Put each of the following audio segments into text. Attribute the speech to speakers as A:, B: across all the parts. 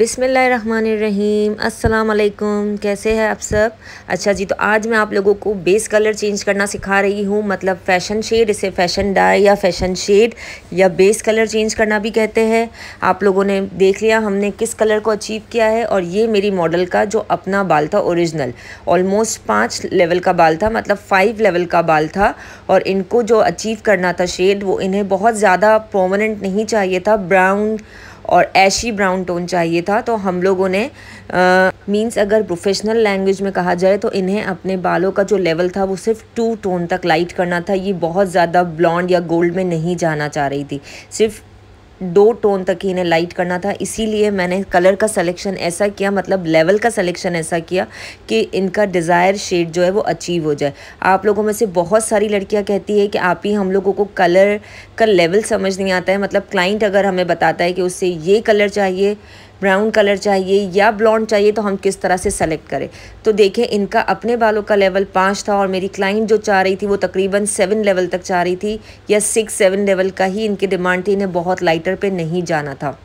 A: बिसमीम अल्लाम कैसे हैं आप सब अच्छा जी तो आज मैं आप लोगों को बेस कलर चेंज करना सिखा रही हूँ मतलब फ़ैशन शेड इसे फ़ैशन डाई या फ़ैशन शेड या बेस कलर चेंज करना भी कहते हैं आप लोगों ने देख लिया हमने किस कलर को अचीव किया है और ये मेरी मॉडल का जो अपना बाल था ओरिजिनल ऑलमोस्ट पाँच लेवल का बाल था मतलब फ़ाइव लेवल का बाल था और इनको जो अचीव करना था शेड वो इन्हें बहुत ज़्यादा प्रोमनेंट नहीं चाहिए था ब्राउन और ऐशी ब्राउन टोन चाहिए था तो हम लोगों ने मींस अगर प्रोफेशनल लैंग्वेज में कहा जाए तो इन्हें अपने बालों का जो लेवल था वो सिर्फ टू टोन तक लाइट करना था ये बहुत ज़्यादा ब्लॉन्ड या गोल्ड में नहीं जाना चाह रही थी सिर्फ दो टोन तक ही इन्हें लाइट करना था इसीलिए मैंने कलर का सिलेक्शन ऐसा किया मतलब लेवल का सिलेक्शन ऐसा किया कि इनका डिज़ायर शेड जो है वो अचीव हो जाए आप लोगों में से बहुत सारी लड़कियां कहती है कि आप ही हम लोगों को कलर का लेवल समझ नहीं आता है मतलब क्लाइंट अगर हमें बताता है कि उससे ये कलर चाहिए ब्राउन कलर चाहिए या ब्लॉन्ड चाहिए तो हम किस तरह से सेलेक्ट करें तो देखें इनका अपने बालों का लेवल पाँच था और मेरी क्लाइंट जो चाह रही थी वो तकरीबन सेवन लेवल तक चाह रही थी या सिक्स सेवन लेवल का ही इनकी डिमांड थी इन्हें बहुत लाइटर पर नहीं जाना था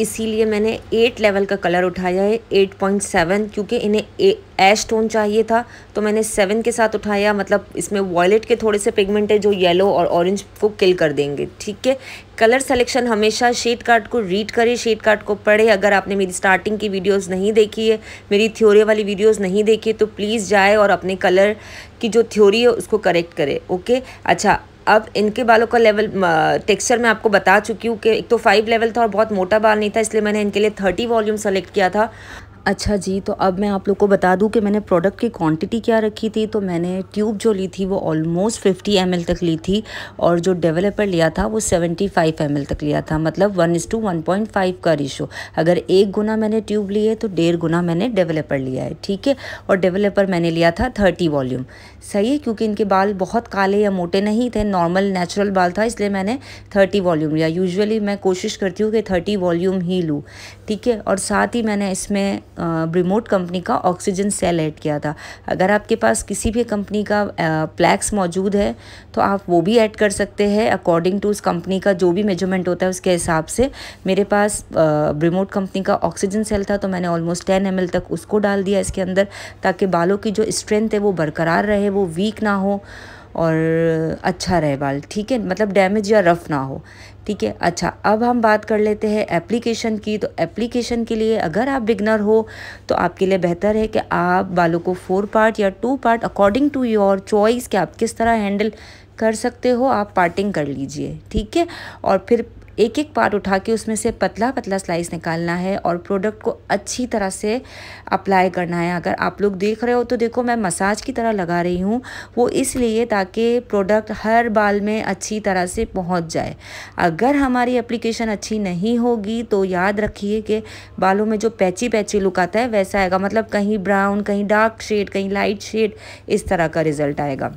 A: इसीलिए मैंने एट लेवल का कलर उठाया है एट पॉइंट सेवन क्योंकि इन्हें एश टोन चाहिए था तो मैंने सेवन के साथ उठाया मतलब इसमें वॉयलेट के थोड़े से पिगमेंट है जो येलो और ऑरेंज को किल कर देंगे ठीक है कलर सिलेक्शन हमेशा शेड कार्ड को रीड करें शेड कार्ड को पढ़े अगर आपने मेरी स्टार्टिंग की वीडियोज़ नहीं देखी है मेरी थ्योरी वाली वीडियोज़ नहीं देखी तो प्लीज़ जाए और अपने कलर की जो थ्योरी है उसको करेक्ट करें ओके अच्छा अब इनके बालों का लेवल टेक्सचर मैं आपको बता चुकी हूँ कि एक तो फाइव लेवल था और बहुत मोटा बाल नहीं था इसलिए मैंने इनके लिए थर्टी वॉल्यूम सेलेक्ट किया था अच्छा जी तो अब मैं आप लोग को बता दूं कि मैंने प्रोडक्ट की क्वांटिटी क्या रखी थी तो मैंने ट्यूब जो ली थी वो ऑलमोस्ट 50 एम तक ली थी और जो डेवलपर लिया था वो 75 एम तक लिया था मतलब one is two one point five का रिशो अगर एक गुना मैंने ट्यूब ली है तो डेढ़ गुना मैंने डेवलपर लिया है ठीक है और डेवलपर मैंने लिया था थर्टी वॉल्यूम सही है क्योंकि इनके बाल बहुत काले या मोटे नहीं थे नॉर्मल नेचुरल बाल था इसलिए मैंने थर्टी वॉल्यूम लिया यूजअली मैं कोशिश करती हूँ कि थर्टी वॉल्यूम ही लूँ ठीक है और साथ ही मैंने इसमें ब्रिमोट कंपनी का ऑक्सीजन सेल ऐड किया था अगर आपके पास किसी भी कंपनी का प्लैक्स मौजूद है तो आप वो भी ऐड कर सकते हैं अकॉर्डिंग टू उस कंपनी का जो भी मेजरमेंट होता है उसके हिसाब से मेरे पास ब्रिमोट कंपनी का ऑक्सीजन सेल था तो मैंने ऑलमोस्ट टेन एम तक उसको डाल दिया इसके अंदर ताकि बालों की जो स्ट्रेंथ है वो बरकरार रहे वो वीक ना हो और अच्छा रहे बाल ठीक है मतलब डैमेज या रफ़ ना हो ठीक है अच्छा अब हम बात कर लेते हैं एप्लीकेशन की तो एप्लीकेशन के लिए अगर आप बिगनर हो तो आपके लिए बेहतर है कि आप बालों को फोर पार्ट या two part according to your choice कि आप किस तरह हैंडल कर सकते हो आप पार्टिंग कर लीजिए ठीक है और फिर एक एक पार्ट उठा के उसमें से पतला पतला स्लाइस निकालना है और प्रोडक्ट को अच्छी तरह से अप्लाई करना है अगर आप लोग देख रहे हो तो देखो मैं मसाज की तरह लगा रही हूँ वो इसलिए ताकि प्रोडक्ट हर बाल में अच्छी तरह से पहुँच जाए अगर हमारी एप्लीकेशन अच्छी नहीं होगी तो याद रखिए कि बालों में जो पैची पैची लुक आता है वैसा आएगा मतलब कहीं ब्राउन कहीं डार्क शेड कहीं लाइट शेड इस तरह का रिज़ल्ट आएगा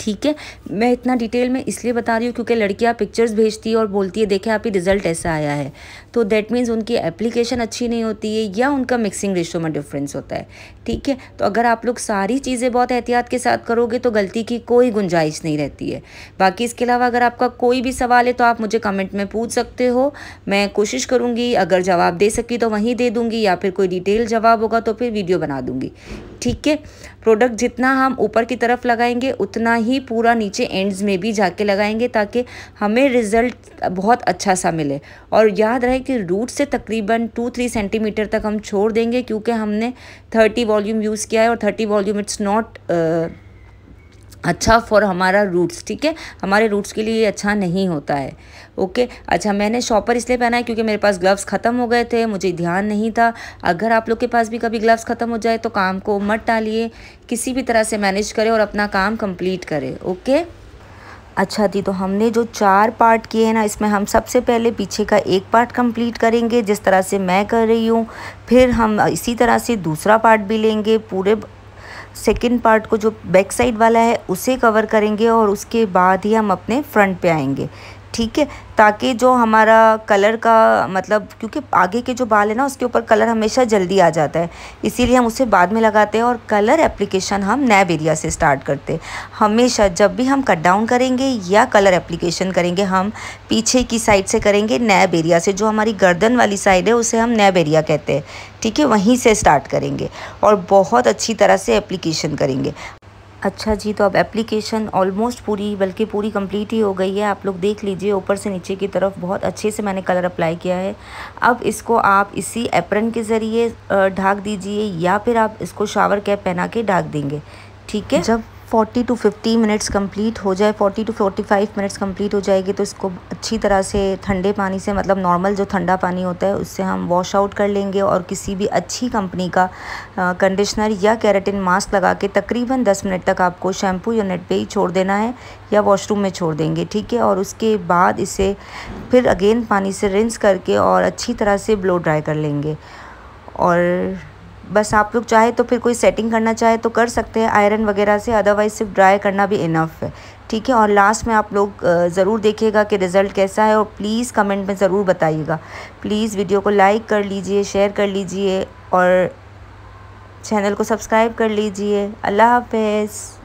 A: ठीक है मैं इतना डिटेल में इसलिए बता रही हूँ क्योंकि लड़कियाँ पिक्चर्स भेजती है और बोलती है देखें आप ही रिज़ल्ट ऐसा आया है तो दैट मीन्स उनकी एप्लीकेशन अच्छी नहीं होती है या उनका मिक्सिंग रेशो में डिफरेंस होता है ठीक है तो अगर आप लोग सारी चीज़ें बहुत एहतियात के साथ करोगे तो गलती की कोई गुंजाइश नहीं रहती है बाकी इसके अलावा अगर आपका कोई भी सवाल है तो आप मुझे कमेंट में पूछ सकते हो मैं कोशिश करूँगी अगर जवाब दे सकी तो वहीं दे दूँगी या फिर कोई डिटेल जवाब होगा तो फिर वीडियो बना दूँगी ठीक है प्रोडक्ट जितना हम ऊपर की तरफ लगाएंगे उतना ही ही पूरा नीचे एंड्स में भी जाके लगाएंगे ताकि हमें रिज़ल्ट बहुत अच्छा सा मिले और याद रहे कि रूट से तकरीबन टू थ्री सेंटीमीटर तक हम छोड़ देंगे क्योंकि हमने थर्टी वॉल्यूम यूज़ किया है और थर्टी वॉल्यूम इट्स नॉट अच्छा फॉर हमारा रूट्स ठीक है हमारे रूट्स के लिए ये अच्छा नहीं होता है ओके अच्छा मैंने शॉपर इसलिए पहना है क्योंकि मेरे पास ग्लव्स ख़त्म हो गए थे मुझे ध्यान नहीं था अगर आप लोग के पास भी कभी ग्लव्स ख़त्म हो जाए तो काम को मत डालिए किसी भी तरह से मैनेज करें और अपना काम कम्प्लीट करें ओके अच्छा दी तो हमने जो चार पार्ट किए हैं ना इसमें हम सबसे पहले पीछे का एक पार्ट कंप्लीट करेंगे जिस तरह से मैं कर रही हूँ फिर हम इसी तरह से दूसरा पार्ट भी लेंगे पूरे सेकेंड पार्ट को जो बैक साइड वाला है उसे कवर करेंगे और उसके बाद ही हम अपने फ्रंट पे आएंगे ठीक है ताकि जो हमारा कलर का मतलब क्योंकि आगे के जो बाल है ना उसके ऊपर कलर हमेशा जल्दी आ जाता है इसीलिए हम उसे बाद में लगाते हैं और कलर एप्लीकेशन हम नैब एरिया से स्टार्ट करते हैं हमेशा जब भी हम कट डाउन करेंगे या कलर एप्लीकेशन करेंगे हम पीछे की साइड से करेंगे नैब एरिया से जो हमारी गर्दन वाली साइड है उसे हम नैब एरिया कहते हैं ठीक है वहीं से स्टार्ट करेंगे और बहुत अच्छी तरह से एप्लीकेशन करेंगे अच्छा जी तो अब एप्लीकेशन ऑलमोस्ट पूरी बल्कि पूरी कंप्लीट ही हो गई है आप लोग देख लीजिए ऊपर से नीचे की तरफ बहुत अच्छे से मैंने कलर अप्लाई किया है अब इसको आप इसी एप्रन के ज़रिए ढाक दीजिए या फिर आप इसको शावर कैप पहना के ढाक देंगे ठीक है जब 40 टू 50 मिनट्स कंप्लीट हो जाए 40 टू 45 मिनट्स कंप्लीट हो जाएगी तो इसको अच्छी तरह से ठंडे पानी से मतलब नॉर्मल जो ठंडा पानी होता है उससे हम वॉश आउट कर लेंगे और किसी भी अच्छी कंपनी का कंडीशनर या कैरेटिन मास्क लगा के तकरीबन 10 मिनट तक आपको शैम्पू या नेट पे ही छोड़ देना है या वॉशरूम में छोड़ देंगे ठीक है और उसके बाद इसे फिर अगेन पानी से रिंस करके और अच्छी तरह से ब्लो ड्राई कर लेंगे और बस आप लोग चाहे तो फिर कोई सेटिंग करना चाहे तो कर सकते हैं आयरन वगैरह से अदरवाइज़ सिर्फ ड्राई करना भी इनफ है ठीक है और लास्ट में आप लोग ज़रूर देखिएगा कि रिज़ल्ट कैसा है और प्लीज़ कमेंट में ज़रूर बताइएगा प्लीज़ वीडियो को लाइक कर लीजिए शेयर कर लीजिए और चैनल को सब्सक्राइब कर लीजिए अल्लाह हाफिज़